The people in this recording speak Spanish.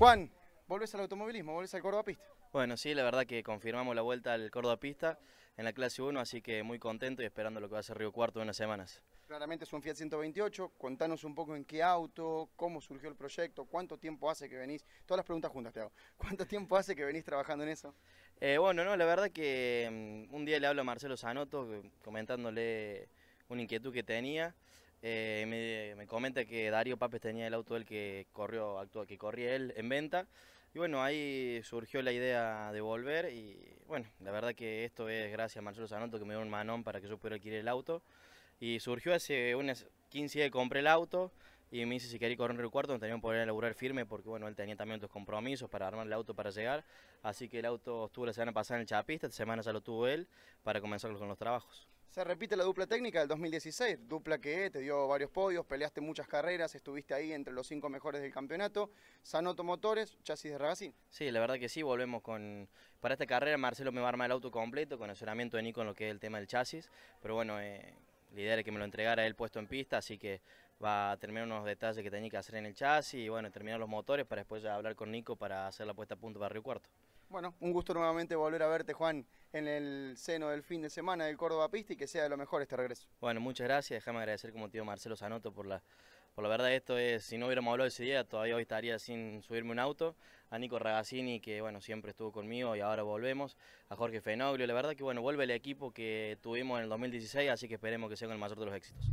Juan, volvés al automovilismo, volvés al Córdoba Pista. Bueno, sí, la verdad que confirmamos la vuelta al Córdoba Pista en la clase 1, así que muy contento y esperando lo que va a ser Río Cuarto en unas semanas. Claramente es un Fiat 128, contanos un poco en qué auto, cómo surgió el proyecto, cuánto tiempo hace que venís, todas las preguntas juntas te hago, ¿cuánto tiempo hace que venís trabajando en eso? Eh, bueno, no, la verdad que mm, un día le hablo a Marcelo Zanotto eh, comentándole una inquietud que tenía eh, me, comenta que Darío Papes tenía el auto que corrió, actual, que corría él en venta. Y bueno, ahí surgió la idea de volver y bueno, la verdad que esto es gracias a Marcelo Zanotto que me dio un manón para que yo pudiera adquirir el auto. Y surgió hace unas 15 días que compré el auto y me dice si quería correr el cuarto, no tenía que poder laburar firme porque bueno, él tenía también otros compromisos para armar el auto para llegar. Así que el auto estuvo la semana pasada en el Chapista, esta semana ya lo tuvo él para comenzar con los trabajos. Se repite la dupla técnica del 2016, dupla que te dio varios podios, peleaste muchas carreras, estuviste ahí entre los cinco mejores del campeonato. Sanoto Motores, chasis de Racing? Sí, la verdad que sí, volvemos con... Para esta carrera Marcelo me va a armar el auto completo, con asesoramiento de Nico en lo que es el tema del chasis, pero bueno, eh, la que me lo entregara él puesto en pista, así que va a terminar unos detalles que tenía que hacer en el chasis y bueno, terminar los motores para después hablar con Nico para hacer la puesta a punto para Río Cuarto. Bueno, un gusto nuevamente volver a verte, Juan, en el seno del fin de semana del Córdoba Pista y que sea de lo mejor este regreso. Bueno, muchas gracias. Déjame agradecer como tío Marcelo Sanoto por la, por la verdad esto es, si no hubiéramos hablado ese día, todavía hoy estaría sin subirme un auto. A Nico Ragazzini, que bueno, siempre estuvo conmigo y ahora volvemos. A Jorge Fenoglio, la verdad que bueno, vuelve el equipo que tuvimos en el 2016, así que esperemos que sea con el mayor de los éxitos.